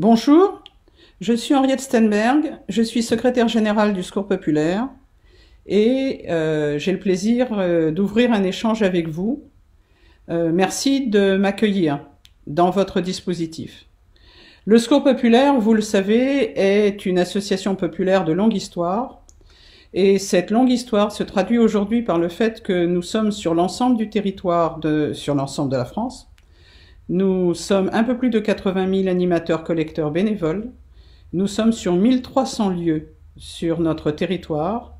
Bonjour, je suis Henriette Stenberg, je suis secrétaire générale du Secours populaire et euh, j'ai le plaisir euh, d'ouvrir un échange avec vous. Euh, merci de m'accueillir dans votre dispositif. Le Secours populaire, vous le savez, est une association populaire de longue histoire et cette longue histoire se traduit aujourd'hui par le fait que nous sommes sur l'ensemble du territoire, de, sur l'ensemble de la France, nous sommes un peu plus de 80 000 animateurs collecteurs bénévoles. Nous sommes sur 1300 lieux sur notre territoire,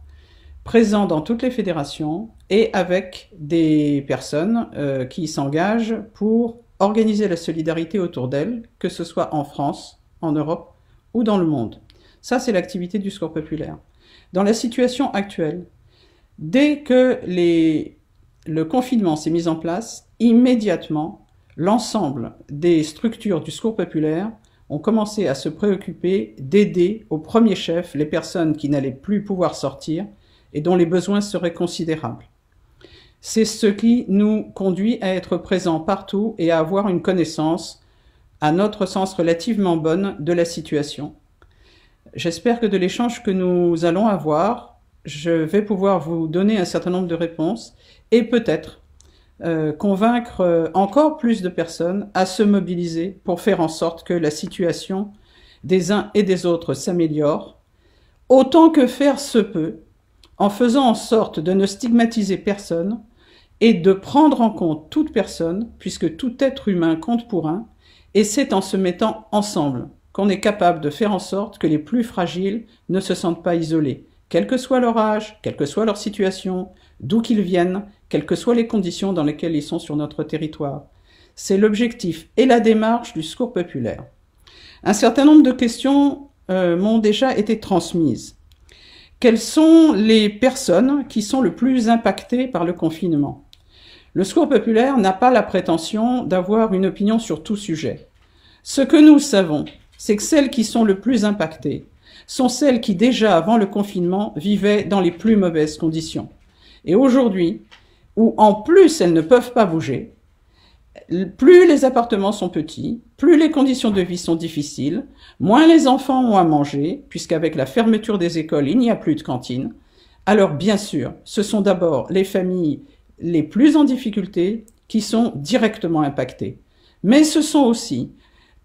présents dans toutes les fédérations et avec des personnes euh, qui s'engagent pour organiser la solidarité autour d'elles, que ce soit en France, en Europe ou dans le monde. Ça, c'est l'activité du score populaire. Dans la situation actuelle, dès que le confinement s'est mis en place, immédiatement, l'ensemble des structures du secours populaire ont commencé à se préoccuper d'aider au premier chef les personnes qui n'allaient plus pouvoir sortir et dont les besoins seraient considérables. C'est ce qui nous conduit à être présents partout et à avoir une connaissance, à notre sens relativement bonne, de la situation. J'espère que de l'échange que nous allons avoir, je vais pouvoir vous donner un certain nombre de réponses et peut-être euh, convaincre euh, encore plus de personnes à se mobiliser pour faire en sorte que la situation des uns et des autres s'améliore, autant que faire se peut, en faisant en sorte de ne stigmatiser personne et de prendre en compte toute personne, puisque tout être humain compte pour un, et c'est en se mettant ensemble qu'on est capable de faire en sorte que les plus fragiles ne se sentent pas isolés, quel que soit leur âge, quelle que soit leur situation, d'où qu'ils viennent, quelles que soient les conditions dans lesquelles ils sont sur notre territoire. C'est l'objectif et la démarche du secours populaire. Un certain nombre de questions euh, m'ont déjà été transmises. Quelles sont les personnes qui sont le plus impactées par le confinement Le Secours populaire n'a pas la prétention d'avoir une opinion sur tout sujet. Ce que nous savons, c'est que celles qui sont le plus impactées sont celles qui déjà avant le confinement vivaient dans les plus mauvaises conditions. Et aujourd'hui, où en plus elles ne peuvent pas bouger, plus les appartements sont petits, plus les conditions de vie sont difficiles, moins les enfants ont à manger, puisqu'avec la fermeture des écoles, il n'y a plus de cantine. Alors bien sûr, ce sont d'abord les familles les plus en difficulté qui sont directement impactées. Mais ce sont aussi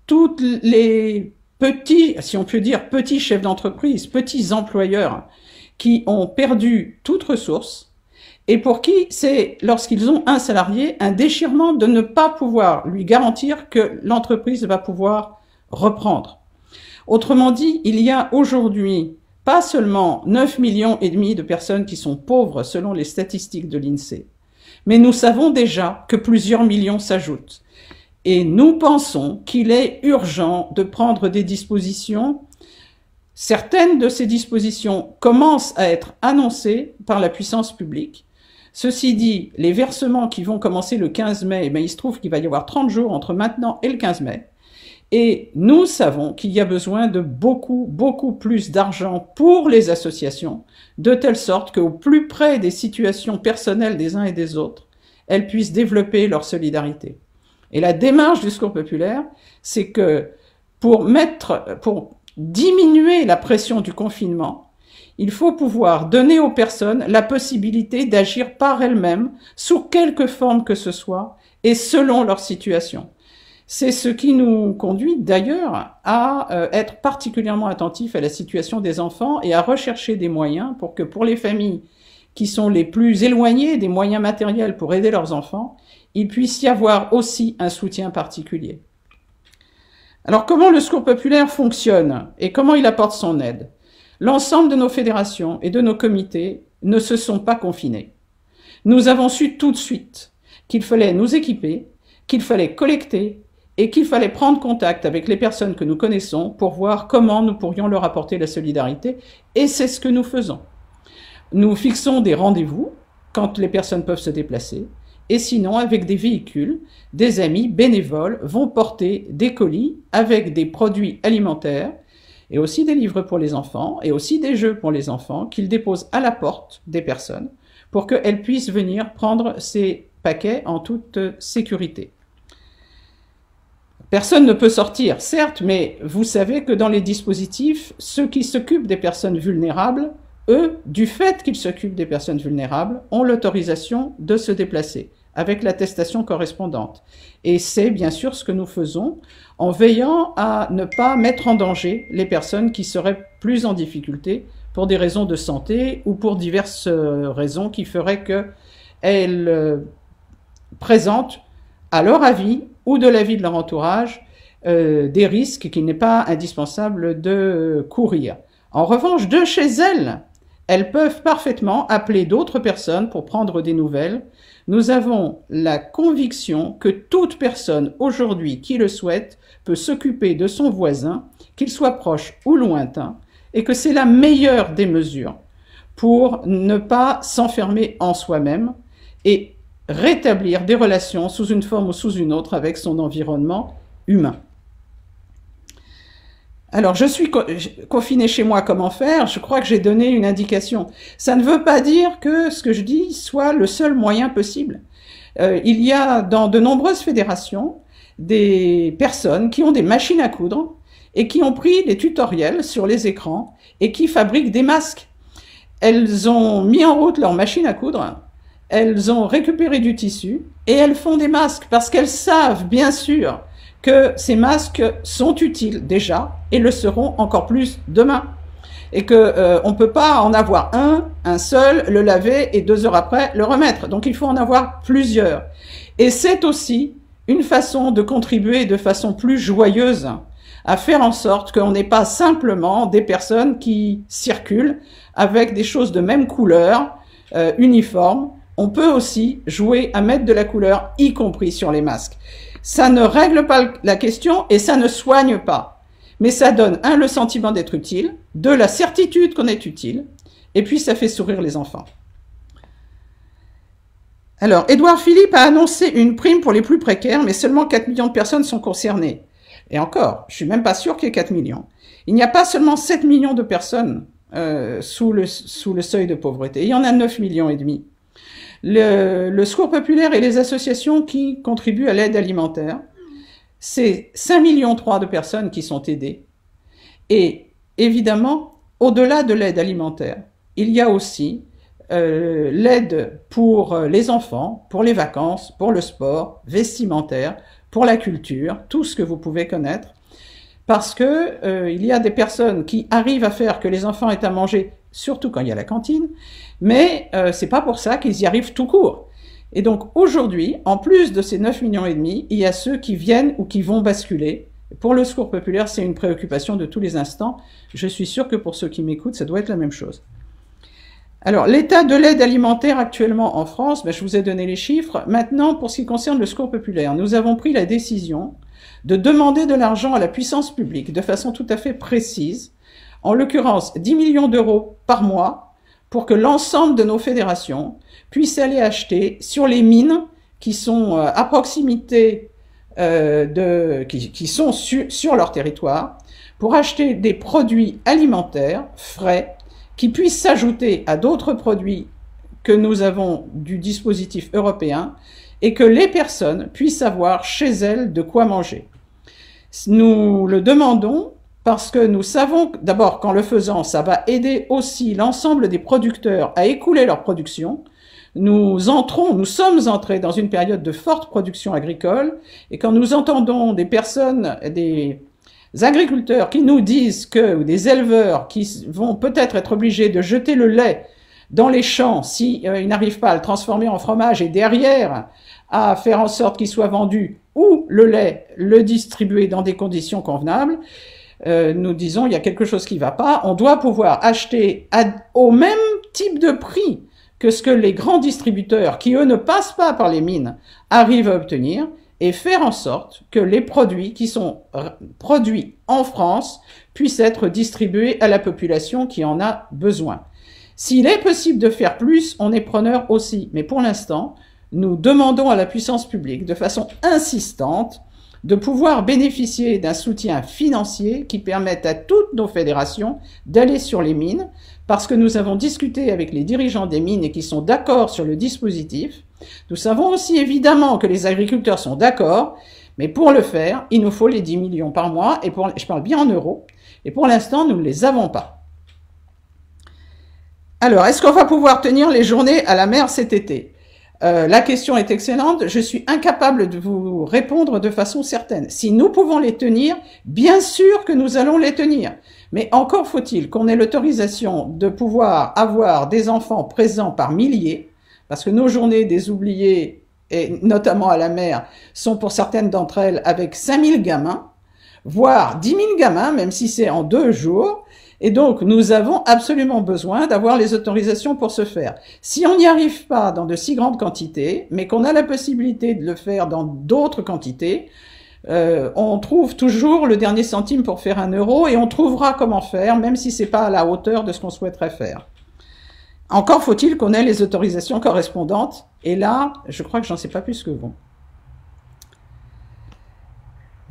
toutes les petits, si on peut dire, petits chefs d'entreprise, petits employeurs qui ont perdu toute ressource, et pour qui c'est, lorsqu'ils ont un salarié, un déchirement de ne pas pouvoir lui garantir que l'entreprise va pouvoir reprendre. Autrement dit, il y a aujourd'hui pas seulement 9 millions et demi de personnes qui sont pauvres selon les statistiques de l'INSEE, mais nous savons déjà que plusieurs millions s'ajoutent. Et nous pensons qu'il est urgent de prendre des dispositions. Certaines de ces dispositions commencent à être annoncées par la puissance publique Ceci dit, les versements qui vont commencer le 15 mai, eh bien, il se trouve qu'il va y avoir 30 jours entre maintenant et le 15 mai. Et nous savons qu'il y a besoin de beaucoup, beaucoup plus d'argent pour les associations, de telle sorte qu'au plus près des situations personnelles des uns et des autres, elles puissent développer leur solidarité. Et la démarche du secours populaire, c'est que pour mettre, pour diminuer la pression du confinement, il faut pouvoir donner aux personnes la possibilité d'agir par elles-mêmes, sous quelque forme que ce soit, et selon leur situation. C'est ce qui nous conduit d'ailleurs à euh, être particulièrement attentifs à la situation des enfants et à rechercher des moyens pour que pour les familles qui sont les plus éloignées des moyens matériels pour aider leurs enfants, il puisse y avoir aussi un soutien particulier. Alors comment le secours populaire fonctionne et comment il apporte son aide L'ensemble de nos fédérations et de nos comités ne se sont pas confinés. Nous avons su tout de suite qu'il fallait nous équiper, qu'il fallait collecter et qu'il fallait prendre contact avec les personnes que nous connaissons pour voir comment nous pourrions leur apporter la solidarité, et c'est ce que nous faisons. Nous fixons des rendez-vous quand les personnes peuvent se déplacer, et sinon, avec des véhicules, des amis bénévoles vont porter des colis avec des produits alimentaires et aussi des livres pour les enfants, et aussi des jeux pour les enfants qu'ils déposent à la porte des personnes pour qu'elles puissent venir prendre ces paquets en toute sécurité. Personne ne peut sortir, certes, mais vous savez que dans les dispositifs, ceux qui s'occupent des personnes vulnérables, eux, du fait qu'ils s'occupent des personnes vulnérables, ont l'autorisation de se déplacer avec l'attestation correspondante. Et c'est bien sûr ce que nous faisons en veillant à ne pas mettre en danger les personnes qui seraient plus en difficulté pour des raisons de santé ou pour diverses euh, raisons qui feraient qu'elles euh, présentent à leur avis ou de l'avis de leur entourage euh, des risques qu'il n'est pas indispensable de courir. En revanche, de chez elles, elles peuvent parfaitement appeler d'autres personnes pour prendre des nouvelles. Nous avons la conviction que toute personne aujourd'hui qui le souhaite peut s'occuper de son voisin, qu'il soit proche ou lointain, et que c'est la meilleure des mesures pour ne pas s'enfermer en soi-même et rétablir des relations sous une forme ou sous une autre avec son environnement humain. Alors, je suis confiné chez moi, comment faire Je crois que j'ai donné une indication. Ça ne veut pas dire que ce que je dis soit le seul moyen possible. Euh, il y a dans de nombreuses fédérations des personnes qui ont des machines à coudre et qui ont pris des tutoriels sur les écrans et qui fabriquent des masques. Elles ont mis en route leur machine à coudre, elles ont récupéré du tissu et elles font des masques parce qu'elles savent, bien sûr, que ces masques sont utiles déjà et le seront encore plus demain. Et que euh, on peut pas en avoir un, un seul, le laver et deux heures après le remettre. Donc il faut en avoir plusieurs. Et c'est aussi une façon de contribuer de façon plus joyeuse à faire en sorte qu'on n'ait pas simplement des personnes qui circulent avec des choses de même couleur, euh, uniformes. On peut aussi jouer à mettre de la couleur, y compris sur les masques ça ne règle pas la question et ça ne soigne pas. Mais ça donne, un, le sentiment d'être utile, deux, la certitude qu'on est utile, et puis ça fait sourire les enfants. Alors, Édouard Philippe a annoncé une prime pour les plus précaires, mais seulement 4 millions de personnes sont concernées. Et encore, je suis même pas sûr qu'il y ait 4 millions. Il n'y a pas seulement 7 millions de personnes euh, sous, le, sous le seuil de pauvreté, il y en a 9 millions et demi le, Secours populaire et les associations qui contribuent à l'aide alimentaire. C'est 5,3 millions de personnes qui sont aidées. Et évidemment, au-delà de l'aide alimentaire, il y a aussi euh, l'aide pour euh, les enfants, pour les vacances, pour le sport, vestimentaire, pour la culture, tout ce que vous pouvez connaître. Parce que euh, il y a des personnes qui arrivent à faire que les enfants aient à manger surtout quand il y a la cantine, mais euh, c'est pas pour ça qu'ils y arrivent tout court. Et donc aujourd'hui, en plus de ces 9 millions et demi, il y a ceux qui viennent ou qui vont basculer. Pour le secours populaire, c'est une préoccupation de tous les instants. Je suis sûr que pour ceux qui m'écoutent, ça doit être la même chose. Alors, l'état de l'aide alimentaire actuellement en France, ben, je vous ai donné les chiffres. Maintenant, pour ce qui concerne le secours populaire, nous avons pris la décision de demander de l'argent à la puissance publique de façon tout à fait précise en l'occurrence 10 millions d'euros par mois, pour que l'ensemble de nos fédérations puissent aller acheter sur les mines qui sont euh, à proximité euh, de, qui, sont sur leur territoire, pour acheter des produits alimentaires frais qui puissent s'ajouter à d'autres produits que nous avons du dispositif européen et que les personnes puissent avoir chez elles de quoi manger. Nous le demandons parce que nous savons d'abord qu'en le faisant, ça va aider aussi l'ensemble des producteurs à écouler leur production. Nous entrons, nous sommes entrés dans une période de forte production agricole et quand nous entendons des personnes, des agriculteurs qui nous disent que, ou des éleveurs qui vont peut-être être obligés de jeter le lait dans les champs s'ils si, euh, ils n'arrivent pas à le transformer en fromage et derrière à faire en sorte qu'il soit vendu ou le lait le distribuer dans des conditions convenables, euh, nous disons il y a quelque chose qui ne va pas, on doit pouvoir acheter au même type de prix que ce que les grands distributeurs, qui eux ne passent pas par les mines, arrivent à obtenir et faire en sorte que les produits qui sont produits en France puissent être distribués à la population qui en a besoin. S'il est possible de faire plus, on est preneur aussi, mais pour l'instant, nous demandons à la puissance publique de façon insistante de pouvoir bénéficier d'un soutien financier qui permette à toutes nos fédérations d'aller sur les mines, parce que nous avons discuté avec les dirigeants des mines et qui sont d'accord sur le dispositif. Nous savons aussi évidemment que les agriculteurs sont d'accord, mais pour le faire, il nous faut les 10 millions par mois, et pour, je parle bien en euros, et pour l'instant, nous ne les avons pas. Alors, est-ce qu'on va pouvoir tenir les journées à la mer cet été euh, la question est excellente, je suis incapable de vous répondre de façon certaine. Si nous pouvons les tenir, bien sûr que nous allons les tenir. Mais encore faut-il qu'on ait l'autorisation de pouvoir avoir des enfants présents par milliers, parce que nos journées des oubliés, et notamment à la mer, sont pour certaines d'entre elles avec 5000 gamins, voire 10 000 gamins, même si c'est en deux jours, et donc, nous avons absolument besoin d'avoir les autorisations pour ce faire. Si on n'y arrive pas dans de si grandes quantités, mais qu'on a la possibilité de le faire dans d'autres quantités, euh, on trouve toujours le dernier centime pour faire un euro et on trouvera comment faire, même si c'est pas à la hauteur de ce qu'on souhaiterait faire. Encore faut-il qu'on ait les autorisations correspondantes. Et là, je crois que j'en sais pas plus que vous.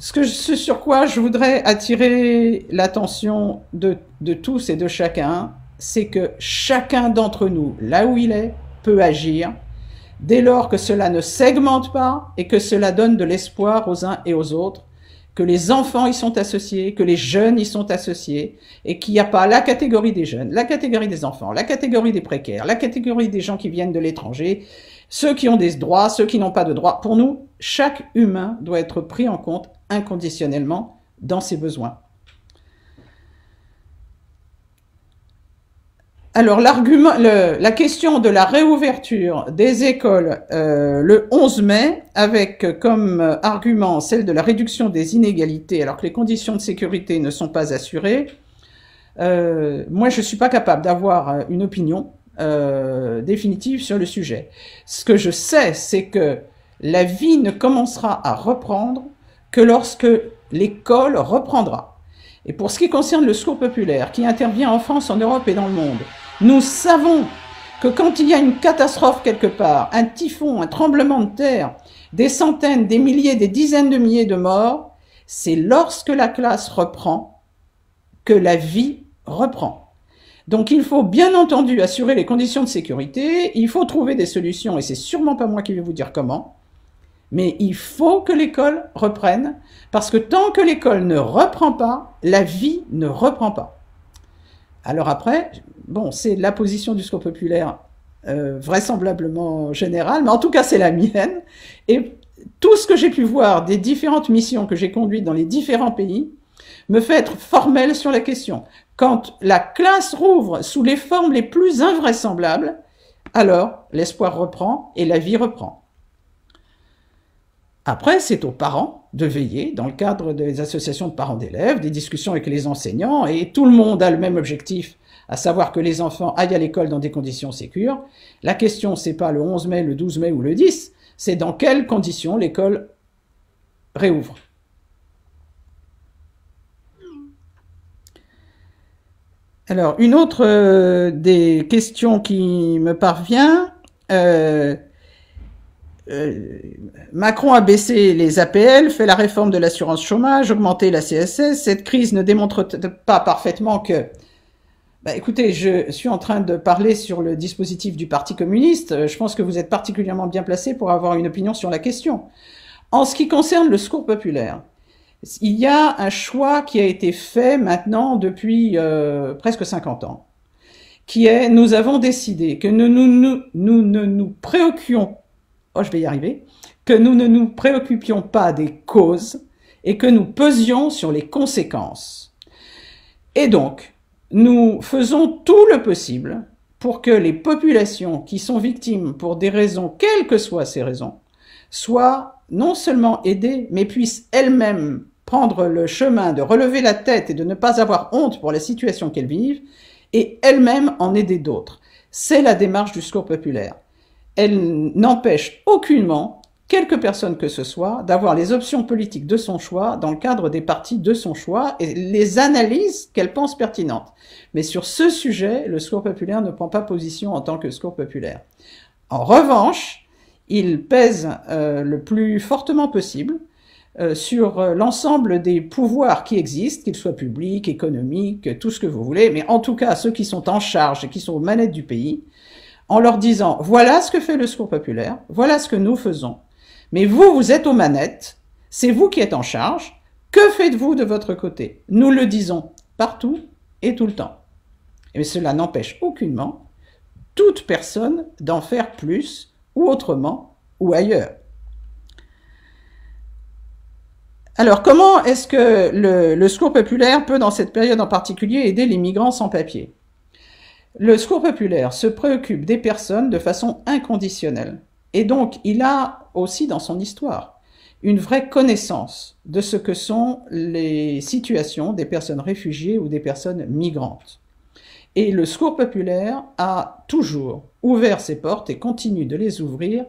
Ce, sur quoi je voudrais attirer l'attention de, de tous et de chacun, c'est que chacun d'entre nous, là où il est, peut agir, dès lors que cela ne segmente pas et que cela donne de l'espoir aux uns et aux autres, que les enfants y sont associés, que les jeunes y sont associés, et qu'il n'y a pas la catégorie des jeunes, la catégorie des enfants, la catégorie des précaires, la catégorie des gens qui viennent de l'étranger, ceux qui ont des droits, ceux qui n'ont pas de droits. Pour nous, chaque humain doit être pris en compte inconditionnellement dans ses besoins. Alors l'argument, la question de la réouverture des écoles euh, le 11 mai, avec comme euh, argument celle de la réduction des inégalités, alors que les conditions de sécurité ne sont pas assurées. Euh, moi, je ne suis pas capable d'avoir une opinion définitive sur le sujet. Ce que je sais, c'est que la vie ne commencera à reprendre que lorsque l'école reprendra. Et pour ce qui concerne le secours populaire qui intervient en France, en Europe et dans le monde, nous savons que quand il y a une catastrophe quelque part, un typhon, un tremblement de terre, des centaines, des milliers, des dizaines de milliers de morts, c'est lorsque la classe reprend que la vie reprend. Donc il faut bien entendu assurer les conditions de sécurité, il faut trouver des solutions, et c'est sûrement pas moi qui vais vous dire comment, mais il faut que l'école reprenne, parce que tant que l'école ne reprend pas, la vie ne reprend pas. Alors après, bon, c'est la position du score populaire euh, vraisemblablement générale, mais en tout cas c'est la mienne. Et tout ce que j'ai pu voir des différentes missions que j'ai conduites dans les différents pays me fait être formel sur la question. Quand la classe rouvre sous les formes les plus invraisemblables, alors l'espoir reprend et la vie reprend. Après, c'est aux parents de veiller, dans le cadre des associations de parents d'élèves, des discussions avec les enseignants, et tout le monde a le même objectif, à savoir que les enfants aillent à l'école dans des conditions sécures. La question, c'est pas le 11 mai, le 12 mai ou le 10, c'est dans quelles conditions l'école réouvre. Alors, une autre euh, des questions qui me parvient, euh, euh, Macron a baissé les APL, fait la réforme de l'assurance chômage, augmenté la CSS. Cette crise ne démontre pas parfaitement que... Bah, écoutez, je suis en train de parler sur le dispositif du Parti communiste. Euh, je pense que vous êtes particulièrement bien placé pour avoir une opinion sur la question. En ce qui concerne le secours populaire, il y a un choix qui a été fait maintenant depuis euh, presque 50 ans, qui est nous avons décidé que nous, nous, nous, nous ne nous préoccupions oh je vais y arriver, que nous ne nous préoccupions pas des causes et que nous pesions sur les conséquences. Et donc, nous faisons tout le possible pour que les populations qui sont victimes pour des raisons, quelles que soient ces raisons, soient non seulement aidées, mais puissent elles-mêmes prendre le chemin de relever la tête et de ne pas avoir honte pour la situation qu'elles vivent, et elles-mêmes en aider d'autres. C'est la démarche du secours populaire elle n'empêche aucunement quelque personne que ce soit d'avoir les options politiques de son choix dans le cadre des partis de son choix et les analyses qu'elle pense pertinentes. Mais sur ce sujet, le score populaire ne prend pas position en tant que secours populaire. En revanche, il pèse euh, le plus fortement possible euh, sur euh, l'ensemble des pouvoirs qui existent, qu'ils soient publics, économiques, tout ce que vous voulez, mais en tout cas ceux qui sont en charge et qui sont aux manettes du pays, en leur disant voilà ce que fait le secours populaire, voilà ce que nous faisons. Mais vous, vous êtes aux manettes, c'est vous qui êtes en charge. Que faites-vous de votre côté Nous le disons partout et tout le temps. Et cela n'empêche aucunement toute personne d'en faire plus ou autrement ou ailleurs. Alors, comment est-ce que le, le secours populaire peut, dans cette période en particulier, aider les migrants sans papier le secours populaire se préoccupe des personnes de façon inconditionnelle. Et donc, il a aussi dans son histoire une vraie connaissance de ce que sont les situations des personnes réfugiées ou des personnes migrantes. Et le secours populaire a toujours ouvert ses portes et continue de les ouvrir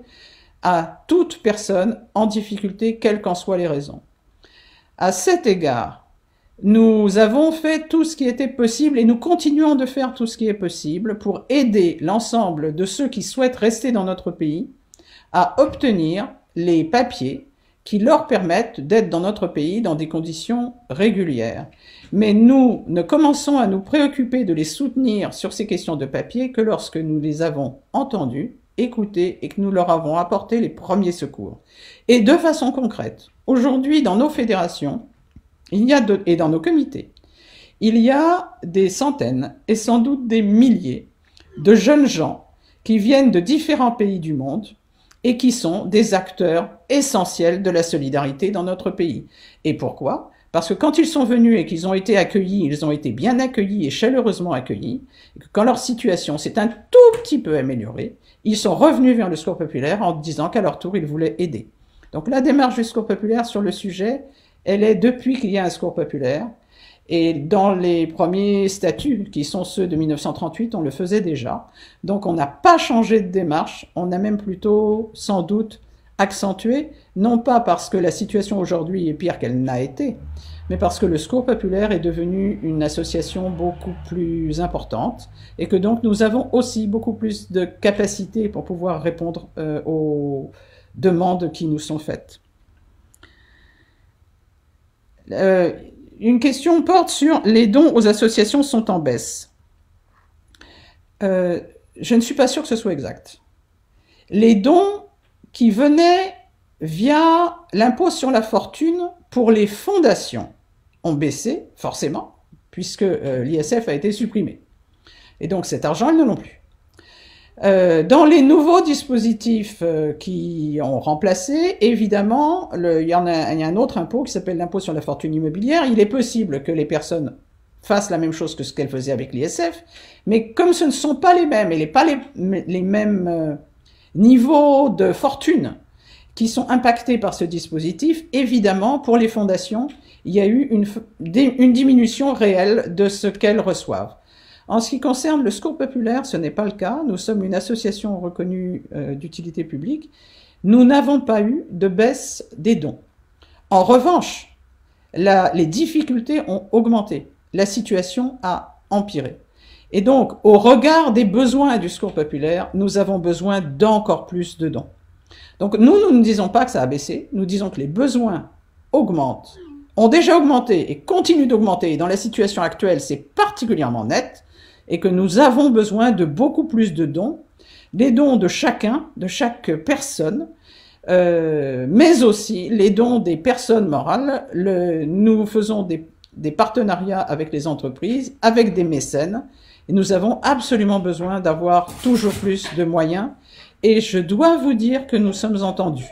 à toute personne en difficulté, quelles qu'en soient les raisons. À cet égard, nous avons fait tout ce qui était possible et nous continuons de faire tout ce qui est possible pour aider l'ensemble de ceux qui souhaitent rester dans notre pays à obtenir les papiers qui leur permettent d'être dans notre pays dans des conditions régulières. Mais nous ne commençons à nous préoccuper de les soutenir sur ces questions de papier que lorsque nous les avons entendus, écoutés et que nous leur avons apporté les premiers secours. Et de façon concrète, aujourd'hui dans nos fédérations, il y a et dans nos comités, il y a des centaines et sans doute des milliers de jeunes gens qui viennent de différents pays du monde et qui sont des acteurs essentiels de la solidarité dans notre pays. Et pourquoi Parce que quand ils sont venus et qu'ils ont été accueillis, ils ont été bien accueillis et chaleureusement accueillis, et que quand leur situation s'est un tout petit peu améliorée, ils sont revenus vers le score populaire en disant qu'à leur tour, ils voulaient aider. Donc la démarche du populaire sur le sujet, elle est depuis qu'il y a un secours populaire. Et dans les premiers statuts, qui sont ceux de 1938, on le faisait déjà. Donc on n'a pas changé de démarche, on a même plutôt sans doute accentué, non pas parce que la situation aujourd'hui est pire qu'elle n'a été, mais parce que le Secours populaire est devenu une association beaucoup plus importante et que donc nous avons aussi beaucoup plus de capacités pour pouvoir répondre euh, aux demandes qui nous sont faites. Euh, une question porte sur les dons aux associations sont en baisse. Euh, je ne suis pas sûr que ce soit exact. Les dons qui venaient via l'impôt sur la fortune pour les fondations ont baissé, forcément, puisque euh, l'ISF a été supprimé. Et donc cet argent, ils ne l'ont plus. Euh, dans les nouveaux dispositifs euh, qui ont remplacé, évidemment, il, y en a, il y a un autre impôt qui s'appelle l'impôt sur la fortune immobilière. Il est possible que les personnes fassent la même chose que ce qu'elles faisaient avec l'ISF, mais comme ce ne sont pas les mêmes et les, pas les, mêmes euh, niveaux de fortune qui sont impactés par ce dispositif, évidemment, pour les fondations, il y a eu une diminution réelle de ce qu'elles reçoivent. En ce qui concerne le secours populaire, ce n'est pas le cas. Nous sommes une association reconnue euh, d'utilité publique. Nous n'avons pas eu de baisse des dons. En revanche, les difficultés ont augmenté. La situation a empiré. Et donc, au regard des besoins du secours populaire, nous avons besoin d'encore plus de dons. Donc nous, nous ne disons pas que ça a baissé, nous disons que les besoins augmentent, ont déjà augmenté et continuent d'augmenter. Et dans la situation actuelle, c'est particulièrement net et que nous avons besoin de beaucoup plus de dons, les dons de chacun, de chaque personne, euh, mais aussi les dons des personnes morales. nous faisons des, des, partenariats avec les entreprises, avec des mécènes, et nous avons absolument besoin d'avoir toujours plus de moyens. Et je dois vous dire que nous sommes entendus,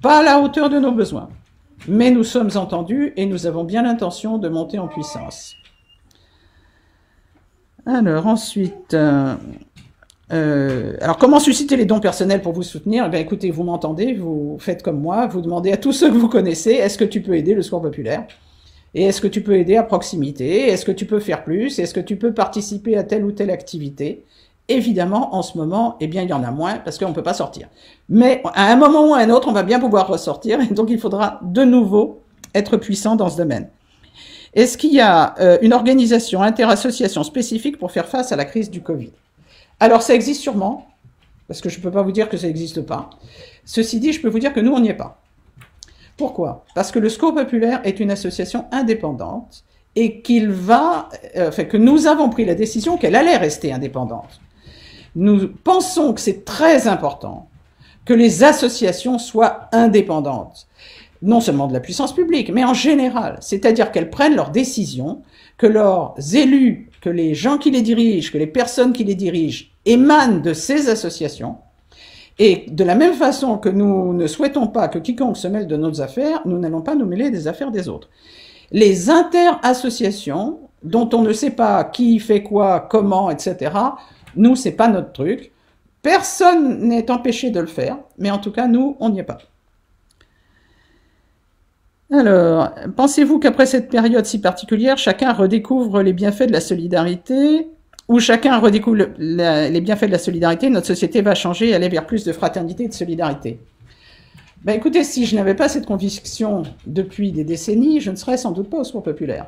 pas à la hauteur de nos besoins, mais nous sommes entendus et nous avons bien l'intention de monter en puissance. Alors ensuite, euh, euh, comment susciter les dons personnels pour vous soutenir eh bien, écoutez, vous m'entendez, vous faites comme moi, vous demandez à tous ceux que vous connaissez, est-ce que tu peux aider le secours populaire Et est-ce que tu peux aider à proximité Est-ce que tu peux faire plus Est-ce que tu peux participer à telle ou telle activité Évidemment, en ce moment, eh bien, il y en a moins parce qu'on ne peut pas sortir. Mais à un moment ou à un autre, on va bien pouvoir ressortir donc il faudra de nouveau être puissant dans ce domaine. Est-ce qu'il y a euh, une organisation interassociation spécifique pour faire face à la crise du Covid Alors ça existe sûrement, parce que je ne peux pas vous dire que ça n'existe pas. Ceci dit, je peux vous dire que nous, on n'y est pas. Pourquoi Parce que le SCO Populaire est une association indépendante et qu'il va, euh, enfin, que nous avons pris la décision qu'elle allait rester indépendante. Nous pensons que c'est très important que les associations soient indépendantes non seulement de la puissance publique, mais en général. C'est-à-dire qu'elles prennent leurs décisions, que leurs élus, que les gens qui les dirigent, que les personnes qui les dirigent émanent de ces associations. Et de la même façon que nous ne souhaitons pas que quiconque se mêle de nos affaires, nous n'allons pas nous mêler des affaires des autres. Les inter-associations, dont on ne sait pas qui fait quoi, comment, etc., nous, c'est pas notre truc. Personne n'est empêché de le faire, mais en tout cas, nous, on n'y est pas. Alors, pensez-vous qu'après cette période si particulière, chacun redécouvre les bienfaits de la solidarité ou chacun redécouvre les bienfaits de la solidarité, notre société va changer et aller vers plus de fraternité et de solidarité ben Écoutez, si je n'avais pas cette conviction depuis des décennies, je ne serais sans doute pas au sport populaire.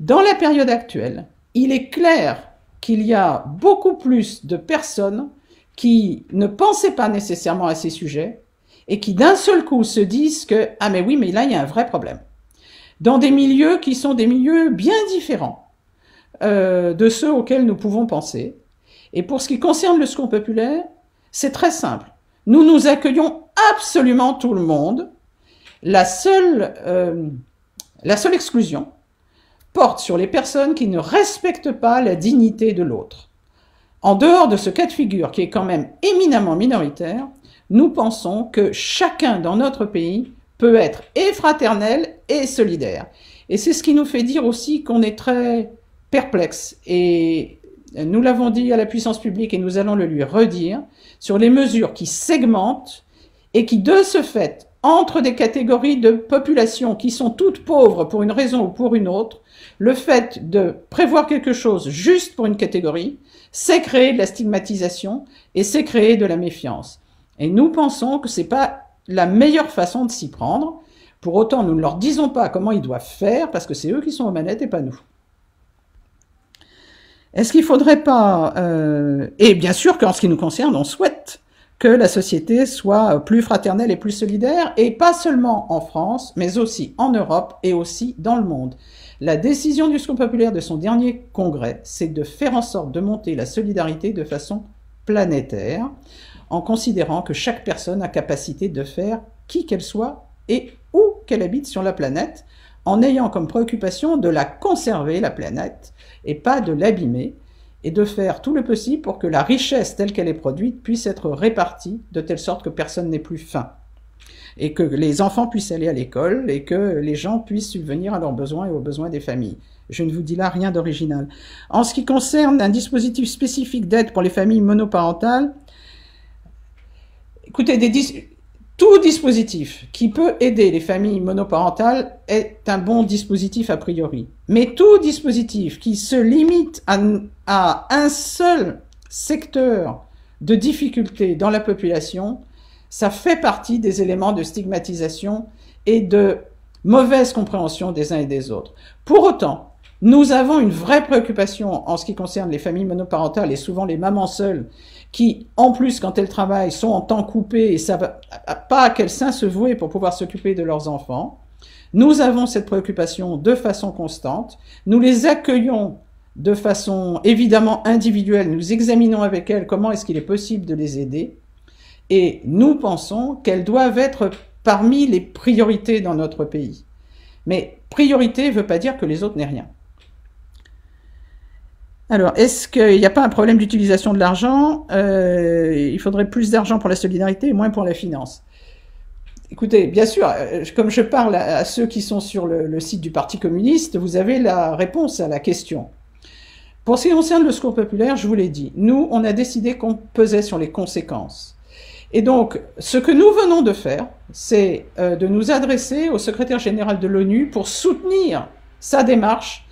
Dans la période actuelle, il est clair qu'il y a beaucoup plus de personnes qui ne pensaient pas nécessairement à ces sujets et qui d'un seul coup se disent que ah mais oui mais là il y a un vrai problème dans des milieux qui sont des milieux bien différents euh, de ceux auxquels nous pouvons penser. Et pour ce qui concerne le secours populaire, c'est très simple. Nous nous accueillons absolument tout le monde. La seule, euh, la seule exclusion porte sur les personnes qui ne respectent pas la dignité de l'autre. En dehors de ce cas de figure qui est quand même éminemment minoritaire, nous pensons que chacun dans notre pays peut être et fraternel et solidaire. Et c'est ce qui nous fait dire aussi qu'on est très perplexe. Et nous l'avons dit à la puissance publique et nous allons le lui redire sur les mesures qui segmentent et qui, de ce fait, entre des catégories de populations qui sont toutes pauvres pour une raison ou pour une autre, le fait de prévoir quelque chose juste pour une catégorie, c'est créer de la stigmatisation et c'est créer de la méfiance. Et nous pensons que c'est pas la meilleure façon de s'y prendre. Pour autant, nous ne leur disons pas comment ils doivent faire, parce que c'est eux qui sont aux manettes et pas nous. Est-ce qu'il faudrait pas... Euh, et bien sûr qu'en ce qui nous concerne, on souhaite que la société soit plus fraternelle et plus solidaire, et pas seulement en France, mais aussi en Europe et aussi dans le monde. La décision du Secours populaire de son dernier congrès, c'est de faire en sorte de monter la solidarité de façon planétaire en considérant que chaque personne a capacité de faire qui qu'elle soit et où qu'elle habite sur la planète, en ayant comme préoccupation de la conserver, la planète, et pas de l'abîmer, et de faire tout le possible pour que la richesse telle qu'elle est produite puisse être répartie de telle sorte que personne n'ait plus faim, et que les enfants puissent aller à l'école, et que les gens puissent subvenir à leurs besoins et aux besoins des familles. Je ne vous dis là rien d'original. En ce qui concerne un dispositif spécifique d'aide pour les familles monoparentales, écoutez, tout dispositif qui peut aider les familles monoparentales est un bon dispositif a priori. Mais tout dispositif qui se limite à, à un seul secteur de difficulté dans la population, ça fait partie des éléments de stigmatisation et de mauvaise compréhension des uns et des autres. Pour autant, nous avons une vraie préoccupation en ce qui concerne les familles monoparentales et souvent les mamans seules qui, en plus, quand elles travaillent, sont en temps coupé et savent pas à quel sein se vouer pour pouvoir s'occuper de leurs enfants. Nous avons cette préoccupation de façon constante. Nous les accueillons de façon évidemment individuelle. Nous examinons avec elles comment est-ce qu'il est possible de les aider. Et nous pensons qu'elles doivent être parmi les priorités dans notre pays. Mais priorité ne veut pas dire que les autres n'aient rien. Alors, est-ce qu'il n'y a pas un problème d'utilisation de l'argent euh, Il faudrait plus d'argent pour la solidarité et moins pour la finance. Écoutez, bien sûr, euh, comme je parle à ceux qui sont sur le, site du Parti communiste, vous avez la réponse à la question. Pour ce qui concerne le secours populaire, je vous l'ai dit, nous, on a décidé qu'on pesait sur les conséquences. Et donc, ce que nous venons de faire, c'est euh, de nous adresser au secrétaire général de l'ONU pour soutenir sa démarche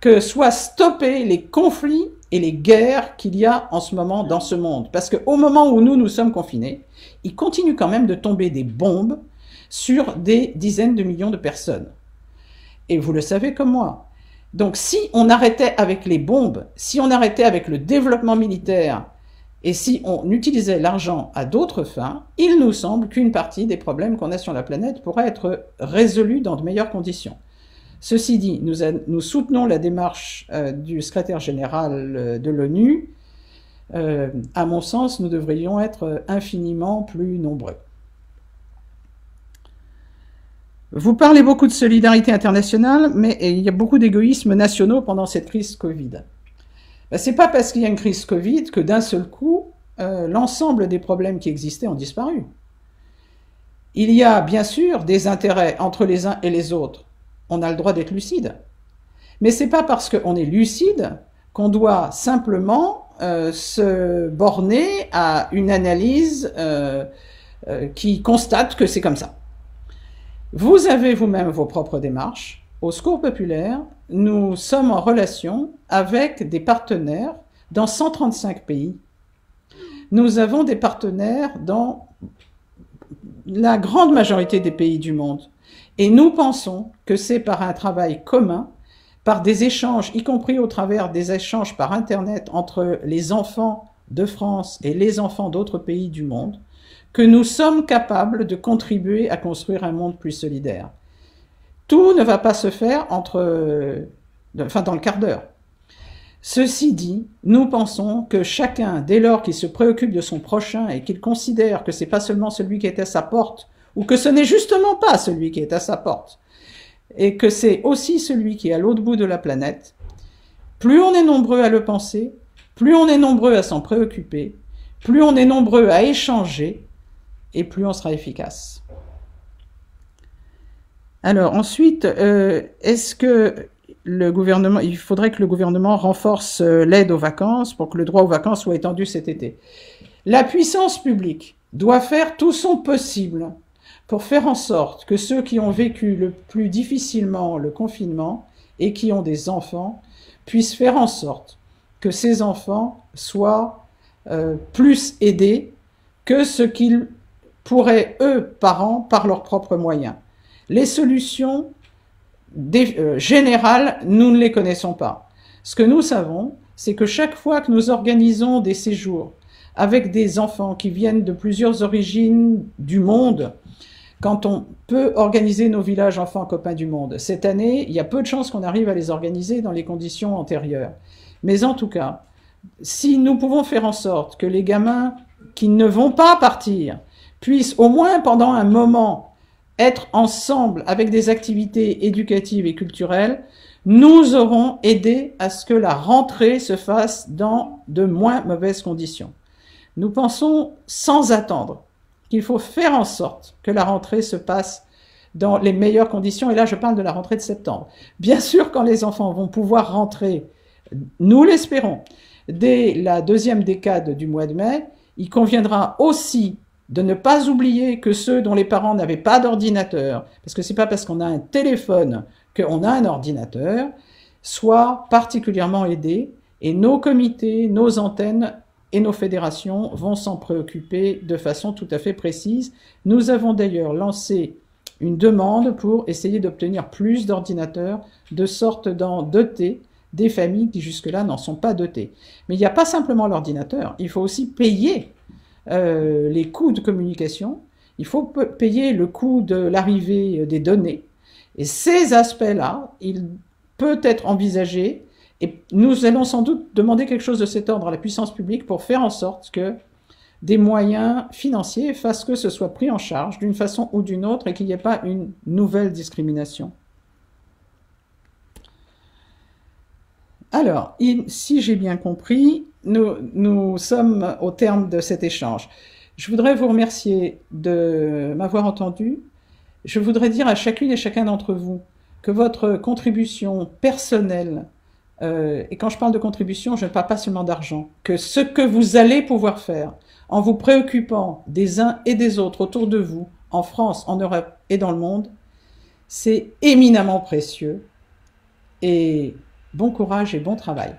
que soient stoppés les conflits et les guerres qu'il y a en ce moment dans ce monde. Parce qu'au moment où nous, nous sommes confinés, il continue quand même de tomber des bombes sur des dizaines de millions de personnes. Et vous le savez comme moi. Donc si on arrêtait avec les bombes, si on arrêtait avec le développement militaire, et si on utilisait l'argent à d'autres fins, il nous semble qu'une partie des problèmes qu'on a sur la planète pourrait être résolue dans de meilleures conditions. Ceci dit, nous, soutenons la démarche euh, du secrétaire général euh, de l'ONU. Euh, à mon sens, nous devrions être infiniment plus nombreux. Vous parlez beaucoup de solidarité internationale, mais il y a beaucoup d'égoïsmes nationaux pendant cette crise Covid. Ben, Ce n'est pas parce qu'il y a une crise Covid que d'un seul coup, l'ensemble des problèmes qui existaient ont disparu. Il y a bien sûr des intérêts entre les uns et les autres on a le droit d'être lucide. Mais c'est pas parce qu'on est lucide qu'on doit simplement euh, se borner à une analyse euh, euh, qui constate que c'est comme ça. Vous avez vous-même vos propres démarches. Au Secours populaire, nous sommes en relation avec des partenaires dans 135 pays. Nous avons des partenaires dans la grande majorité des pays du monde. Et nous pensons que c'est par un travail commun, par des échanges, y compris au travers des échanges par Internet entre les enfants de France et les enfants d'autres pays du monde, que nous sommes capables de contribuer à construire un monde plus solidaire. Tout ne va pas se faire entre, enfin, dans le quart d'heure. Ceci dit, nous pensons que chacun, dès lors qu'il se préoccupe de son prochain et qu'il considère que c'est pas seulement celui qui est à sa porte ou que ce n'est justement pas celui qui est à sa porte, et que c'est aussi celui qui est à l'autre bout de la planète, plus on est nombreux à le penser, plus on est nombreux à s'en préoccuper, plus on est nombreux à échanger, et plus on sera efficace. Alors ensuite, euh, est-ce que le gouvernement, il faudrait que le gouvernement renforce euh, l'aide aux vacances pour que le droit aux vacances soit étendu cet été La puissance publique doit faire tout son possible pour faire en sorte que ceux qui ont vécu le plus difficilement le confinement et qui ont des enfants puissent faire en sorte que ces enfants soient euh, plus aidés que ce qu'ils pourraient, eux, parents, par leurs propres moyens. Les solutions euh, générales, nous ne les connaissons pas. Ce que nous savons, c'est que chaque fois que nous organisons des séjours avec des enfants qui viennent de plusieurs origines du monde, quand on peut organiser nos villages enfants copains du monde. Cette année, il y a peu de chances qu'on arrive à les organiser dans les conditions antérieures. Mais en tout cas, si nous pouvons faire en sorte que les gamins qui ne vont pas partir puissent au moins pendant un moment être ensemble avec des activités éducatives et culturelles, nous aurons aidé à ce que la rentrée se fasse dans de moins mauvaises conditions. Nous pensons sans attendre qu'il faut faire en sorte que la rentrée se passe dans les meilleures conditions. Et là, je parle de la rentrée de septembre. Bien sûr, quand les enfants vont pouvoir rentrer, nous l'espérons, dès la deuxième décade du mois de mai, il conviendra aussi de ne pas oublier que ceux dont les parents n'avaient pas d'ordinateur, parce que c'est pas parce qu'on a un téléphone qu'on a un ordinateur, soient particulièrement aidés et nos comités, nos antennes et nos fédérations vont s'en préoccuper de façon tout à fait précise. Nous avons d'ailleurs lancé une demande pour essayer d'obtenir plus d'ordinateurs de sorte d'en doter des familles qui jusque-là n'en sont pas dotées. Mais il n'y a pas simplement l'ordinateur, il faut aussi payer euh, les coûts de communication, il faut payer le coût de l'arrivée euh, des données. Et ces aspects-là, il peut être envisagé et nous allons sans doute demander quelque chose de cet ordre à la puissance publique pour faire en sorte que des moyens financiers fassent que ce soit pris en charge d'une façon ou d'une autre et qu'il n'y ait pas une nouvelle discrimination. Alors, si j'ai bien compris, nous, nous, sommes au terme de cet échange. Je voudrais vous remercier de m'avoir entendu. Je voudrais dire à chacune et chacun d'entre vous que votre contribution personnelle euh, et quand je parle de contribution, je ne parle pas seulement d'argent, que ce que vous allez pouvoir faire en vous préoccupant des uns et des autres autour de vous, en France, en Europe et dans le monde, c'est éminemment précieux. Et bon courage et bon travail.